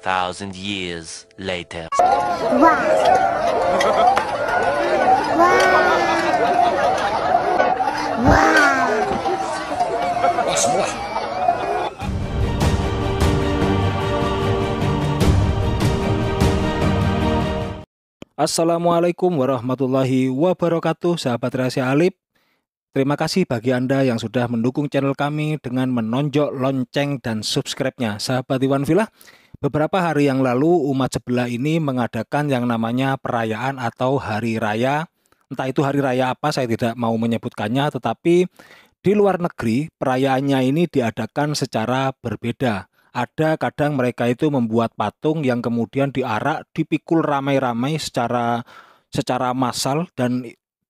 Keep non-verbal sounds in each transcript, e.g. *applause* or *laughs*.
thousand years later. Wow. Assalamualaikum warahmatullahi wabarakatuh sahabat rahasia Alip Terima kasih bagi Anda yang sudah mendukung channel kami dengan menonjol lonceng dan subscribe-nya Sahabat Iwan Villa Beberapa hari yang lalu umat sebelah ini mengadakan yang namanya perayaan atau hari raya. Entah itu hari raya apa saya tidak mau menyebutkannya tetapi di luar negeri perayaannya ini diadakan secara berbeda. Ada kadang mereka itu membuat patung yang kemudian diarak dipikul ramai-ramai secara secara massal dan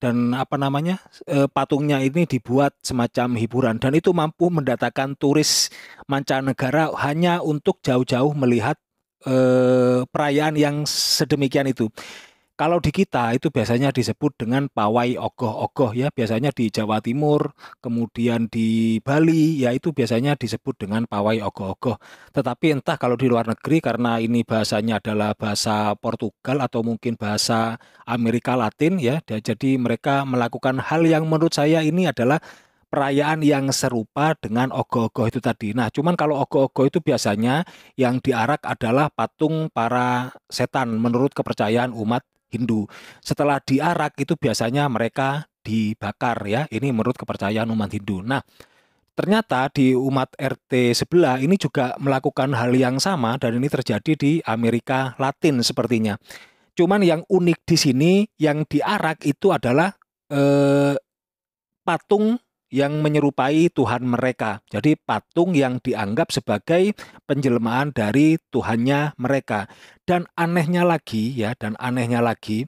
dan apa namanya e, patungnya ini dibuat semacam hiburan dan itu mampu mendatangkan turis mancanegara hanya untuk jauh-jauh melihat e, perayaan yang sedemikian itu. Kalau di kita itu biasanya disebut dengan pawai ogoh-ogoh ya, biasanya di Jawa Timur, kemudian di Bali ya itu biasanya disebut dengan pawai ogoh-ogoh. Tetapi entah kalau di luar negeri karena ini bahasanya adalah bahasa Portugal atau mungkin bahasa Amerika Latin ya, jadi mereka melakukan hal yang menurut saya ini adalah perayaan yang serupa dengan ogoh-ogoh itu tadi. Nah, cuman kalau ogoh-ogoh itu biasanya yang diarak adalah patung para setan menurut kepercayaan umat Hindu. Setelah diarak itu biasanya mereka dibakar ya. Ini menurut kepercayaan umat Hindu. Nah, ternyata di umat RT sebelah ini juga melakukan hal yang sama dan ini terjadi di Amerika Latin sepertinya. Cuman yang unik di sini yang diarak itu adalah eh, patung yang menyerupai Tuhan mereka. Jadi patung yang dianggap sebagai penjelmaan dari Tuhannya mereka. Dan anehnya lagi ya, dan anehnya lagi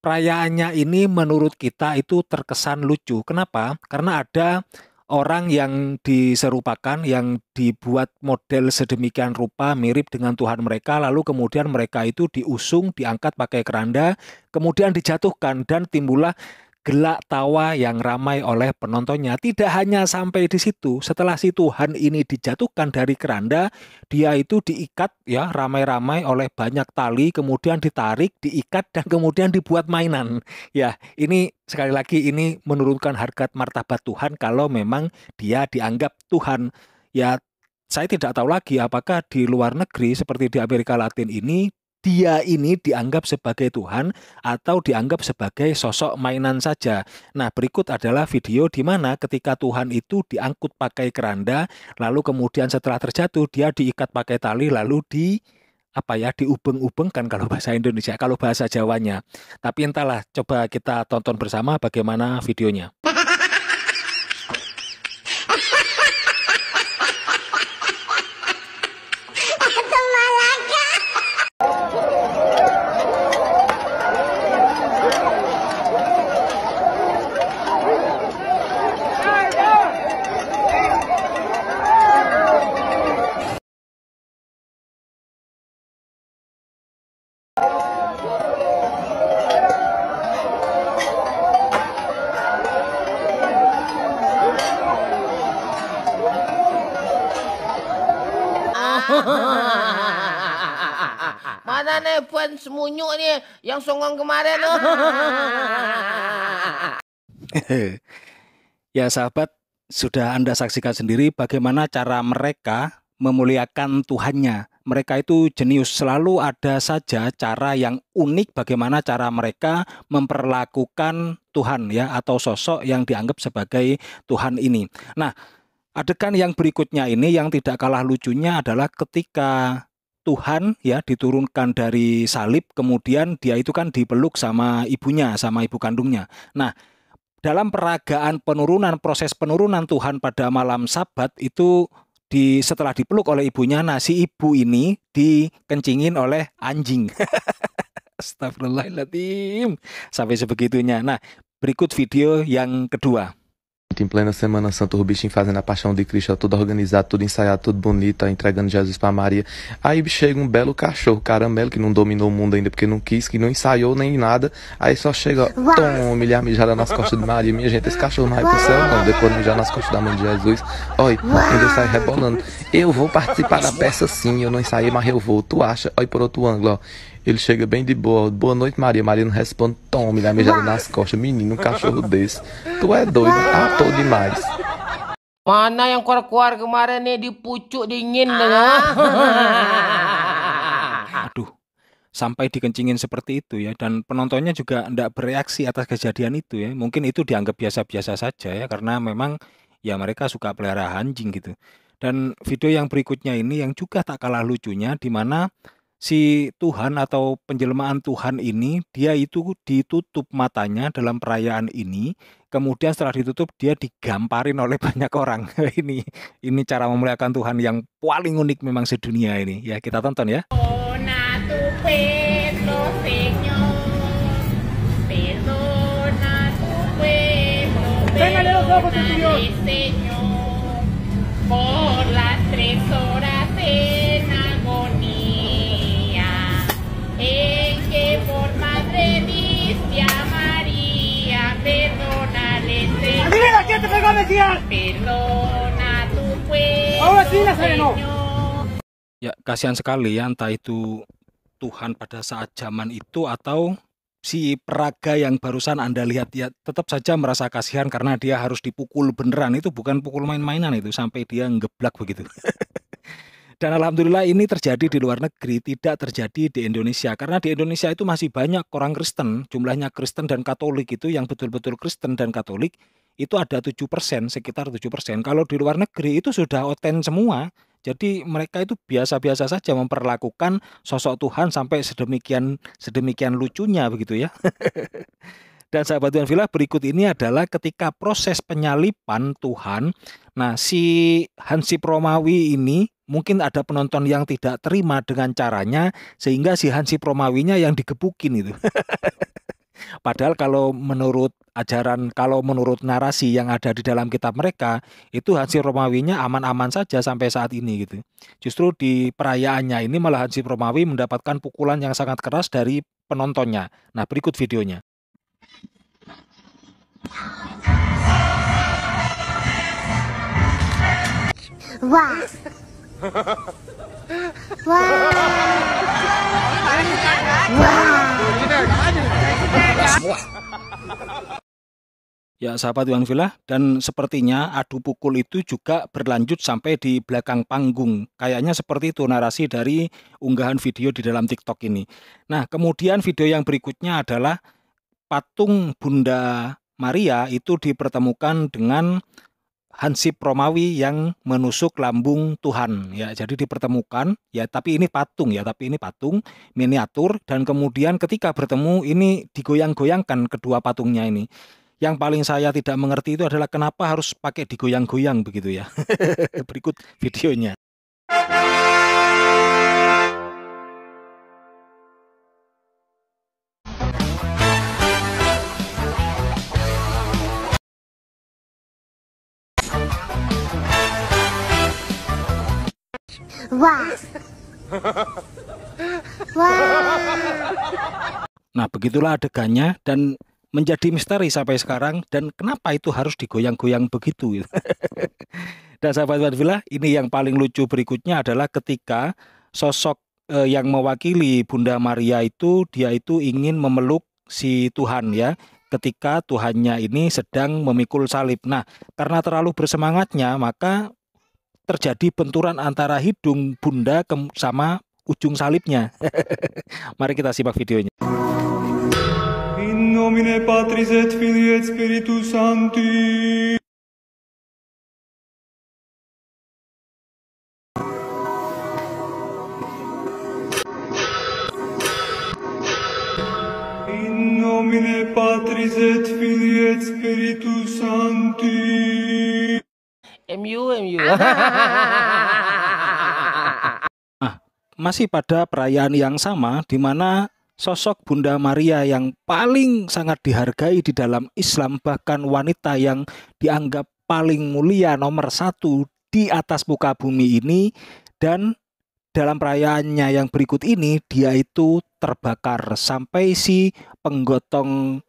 perayaannya ini menurut kita itu terkesan lucu. Kenapa? Karena ada orang yang diserupakan yang dibuat model sedemikian rupa mirip dengan Tuhan mereka lalu kemudian mereka itu diusung diangkat pakai keranda kemudian dijatuhkan dan timbullah gelak tawa yang ramai oleh penontonnya. Tidak hanya sampai di situ, setelah si Tuhan ini dijatuhkan dari keranda, dia itu diikat ya ramai-ramai oleh banyak tali, kemudian ditarik, diikat dan kemudian dibuat mainan. Ya, ini sekali lagi ini menurunkan harkat martabat Tuhan kalau memang dia dianggap Tuhan. Ya, saya tidak tahu lagi apakah di luar negeri seperti di Amerika Latin ini dia ini dianggap sebagai Tuhan atau dianggap sebagai sosok mainan saja. Nah, berikut adalah video di mana ketika Tuhan itu diangkut pakai keranda, lalu kemudian setelah terjatuh dia diikat pakai tali lalu di apa ya diubeng ubeng kan kalau bahasa Indonesia, kalau bahasa Jawanya. Tapi entahlah, coba kita tonton bersama bagaimana videonya. Mana nih Puan Semunyu nih yang songong kemarin? *laughs* ya sahabat, sudah Anda saksikan sendiri bagaimana cara mereka memuliakan Tuhannya. Mereka itu jenius, selalu ada saja cara yang unik bagaimana cara mereka memperlakukan Tuhan ya atau sosok yang dianggap sebagai Tuhan ini. Nah, adegan yang berikutnya ini yang tidak kalah lucunya adalah ketika Tuhan ya diturunkan dari salib kemudian dia itu kan dipeluk sama ibunya sama ibu kandungnya. Nah, dalam peragaan penurunan proses penurunan Tuhan pada malam Sabat itu di setelah dipeluk oleh ibunya nasi ibu ini dikencingin oleh anjing. *laughs* Astagfirullahaladzim sampai sebegitunya. Nah, berikut video yang kedua. Em plena Semana Santa, o fazendo a paixão de Cristo, tudo organizado, tudo ensaiado, tudo bonito, entregando Jesus pra Maria. Aí chega um belo cachorro, caramelo, que não dominou o mundo ainda porque não quis, que não ensaiou nem nada. Aí só chega, ó, toma, ele mijada nas costas de Maria. Minha gente, esse cachorro não vai pro céu, não. Depois de mijar nas costas da mãe de Jesus, olha, ainda sai rebolando. Eu vou participar da peça sim, eu não ensaiei, mas eu vou. Tu acha? Olha por outro ângulo, ó. Ele chega bem de boa. Boa noite, Maria. Maria não responde. Tome, dá mijada nas costas. Menino, um cachorro desse. Tu é doido. Ah, tô demais. Mana yang keluar-keluar kemarin nih di pucuk dingin ah. *laughs* Aduh, sampai dikencingin seperti itu ya dan penontonnya juga tidak bereaksi atas kejadian itu ya. Mungkin itu dianggap biasa-biasa saja ya karena memang ya mereka suka pelihara anjing gitu. Dan video yang berikutnya ini yang juga tak kalah lucunya di mana si Tuhan atau penjelmaan Tuhan ini dia itu ditutup matanya dalam perayaan ini kemudian setelah ditutup dia digamparin oleh *laughs* banyak orang *laughs* ini ini cara memuliakan Tuhan yang paling unik memang sedunia ini ya kita tonton ya Ya, kasihan sekali ya, entah itu Tuhan pada saat zaman itu atau si peraga yang barusan Anda lihat ya tetap saja merasa kasihan karena dia harus dipukul beneran itu bukan pukul main-mainan itu sampai dia ngeblak begitu. *laughs* Dan alhamdulillah ini terjadi di luar negeri, tidak terjadi di Indonesia. Karena di Indonesia itu masih banyak orang Kristen, jumlahnya Kristen dan Katolik itu yang betul-betul Kristen dan Katolik itu ada tujuh persen sekitar tujuh persen Kalau di luar negeri itu sudah oten semua. Jadi mereka itu biasa-biasa saja memperlakukan sosok Tuhan sampai sedemikian sedemikian lucunya begitu ya. *laughs* Dan sahabat Tuhan Villa berikut ini adalah ketika proses penyalipan Tuhan. Nah si Hansi Promawi ini mungkin ada penonton yang tidak terima dengan caranya sehingga si Hansi Promawinya yang digebukin itu. *laughs* Padahal kalau menurut ajaran, kalau menurut narasi yang ada di dalam kitab mereka, itu Hansip Romawinya aman-aman saja sampai saat ini gitu. Justru di perayaannya ini malah Hansip Romawi mendapatkan pukulan yang sangat keras dari penontonnya. Nah, berikut videonya. Wah. Wah. Wah. Wah. Ya sahabat Iwan Villa dan sepertinya adu pukul itu juga berlanjut sampai di belakang panggung. Kayaknya seperti itu narasi dari unggahan video di dalam TikTok ini. Nah kemudian video yang berikutnya adalah patung Bunda Maria itu dipertemukan dengan Hansip Romawi yang menusuk lambung Tuhan ya jadi dipertemukan ya tapi ini patung ya tapi ini patung miniatur dan kemudian ketika bertemu ini digoyang-goyangkan kedua patungnya ini yang paling saya tidak mengerti itu adalah kenapa harus pakai digoyang-goyang begitu ya *laughs* berikut videonya Wah. Wah. Nah, begitulah adegannya dan menjadi misteri sampai sekarang dan kenapa itu harus digoyang-goyang begitu. *laughs* dan sahabat Fadvila, ini yang paling lucu berikutnya adalah ketika sosok eh, yang mewakili Bunda Maria itu dia itu ingin memeluk si Tuhan ya ketika Tuhannya ini sedang memikul salib. Nah, karena terlalu bersemangatnya maka terjadi benturan antara hidung bunda ke sama ujung salibnya. *laughs* Mari kita simak videonya. In nomine Patris et Filii et Spiritus Sancti. In nomine Patris et Filii et Spiritus Sancti. MU MU. nah, *laughs* ah, masih pada perayaan yang sama di mana sosok Bunda Maria yang paling sangat dihargai di dalam Islam bahkan wanita yang dianggap paling mulia nomor satu di atas muka bumi ini dan dalam perayaannya yang berikut ini dia itu terbakar sampai si penggotong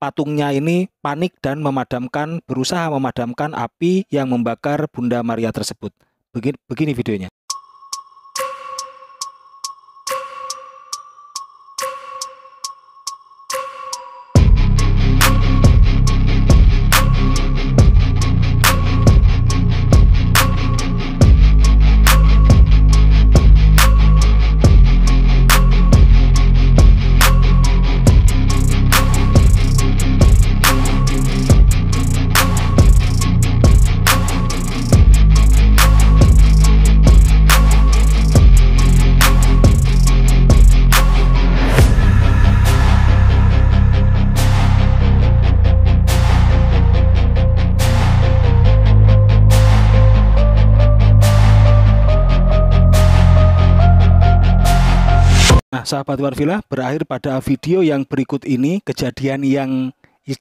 patungnya ini panik dan memadamkan berusaha memadamkan api yang membakar Bunda Maria tersebut. Begini, begini videonya. sahabat Tuan berakhir pada video yang berikut ini kejadian yang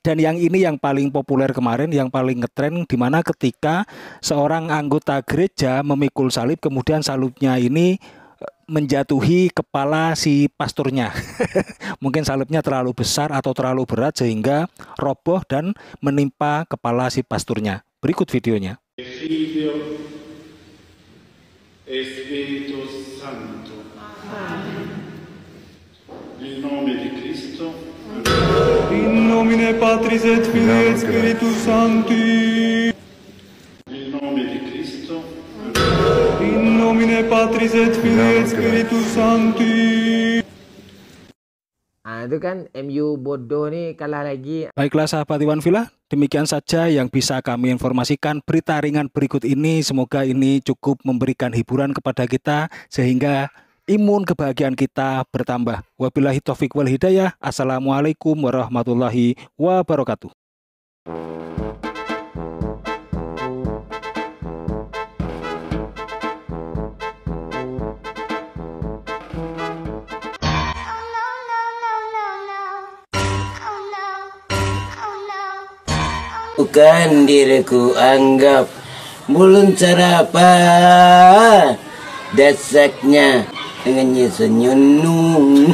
dan yang ini yang paling populer kemarin yang paling ngetren di mana ketika seorang anggota gereja memikul salib kemudian salibnya ini eh, menjatuhi kepala si pasturnya. *laughs* Mungkin salibnya terlalu besar atau terlalu berat sehingga roboh dan menimpa kepala si pasturnya. Berikut videonya. Espíritu Santo. Amen. In nome di Cristo. In nomine Patris et Filii et Spiritus Sancti. In nome di Cristo. In nomine Patris et Filii et Spiritus Sancti. Nah, itu kan MU bodoh nih kalah lagi. Baiklah sahabat Iwan Villa, demikian saja yang bisa kami informasikan berita ringan berikut ini. Semoga ini cukup memberikan hiburan kepada kita sehingga imun kebahagiaan kita bertambah. Wabillahi taufik wal hidayah. Assalamualaikum warahmatullahi wabarakatuh. Bukan diriku anggap belum sarapan desaknya. Dengan yesu nyonung